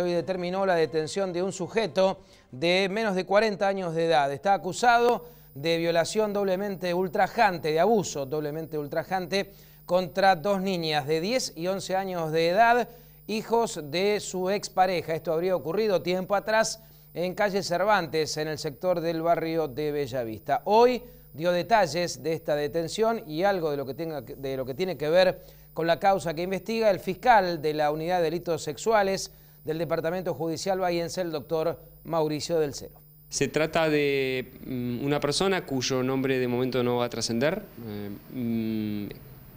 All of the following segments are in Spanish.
Hoy determinó la detención de un sujeto de menos de 40 años de edad. Está acusado de violación doblemente ultrajante, de abuso doblemente ultrajante contra dos niñas de 10 y 11 años de edad, hijos de su expareja. Esto habría ocurrido tiempo atrás en calle Cervantes, en el sector del barrio de Bellavista. Hoy dio detalles de esta detención y algo de lo que, de lo que tiene que ver con la causa que investiga el fiscal de la Unidad de Delitos Sexuales, del Departamento Judicial Bahiense, el doctor Mauricio del Cero. Se trata de mm, una persona cuyo nombre de momento no va a trascender, eh, mm,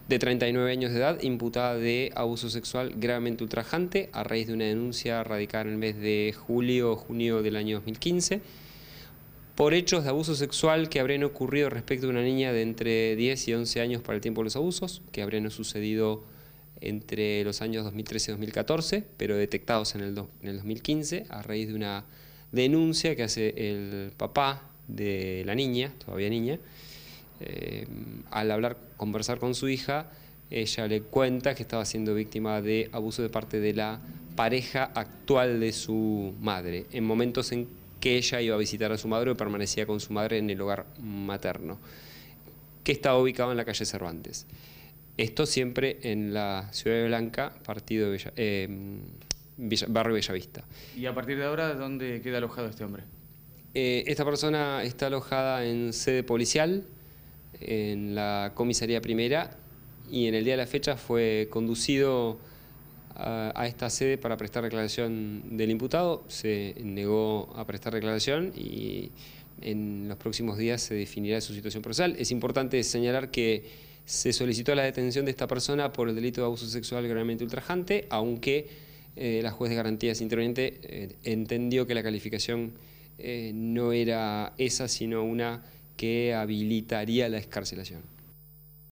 de 39 años de edad, imputada de abuso sexual gravemente ultrajante a raíz de una denuncia radicada en el mes de julio o junio del año 2015 por hechos de abuso sexual que habrían ocurrido respecto a una niña de entre 10 y 11 años para el tiempo de los abusos, que habrían sucedido entre los años 2013 y 2014, pero detectados en el, 2015 a raíz de una denuncia que hace el papá de la niña, todavía niña. Eh, al hablar, conversar con su hija, ella le cuenta que estaba siendo víctima de abuso de parte de la pareja actual de su madre, en momentos en que ella iba a visitar a su madre o permanecía con su madre en el hogar materno, que estaba ubicado en la calle Cervantes. Esto siempre en la Ciudad de Blanca, partido de eh, barrio Bellavista. ¿Y a partir de ahora dónde queda alojado este hombre? Eh, esta persona está alojada en sede policial, en la comisaría primera, y en el día de la fecha fue conducido a, a esta sede para prestar declaración del imputado. Se negó a prestar declaración y en los próximos días se definirá su situación procesal. Es importante señalar que se solicitó la detención de esta persona por el delito de abuso sexual gravemente ultrajante, aunque eh, la juez de garantías interviniente eh, entendió que la calificación eh, no era esa, sino una que habilitaría la escarcelación.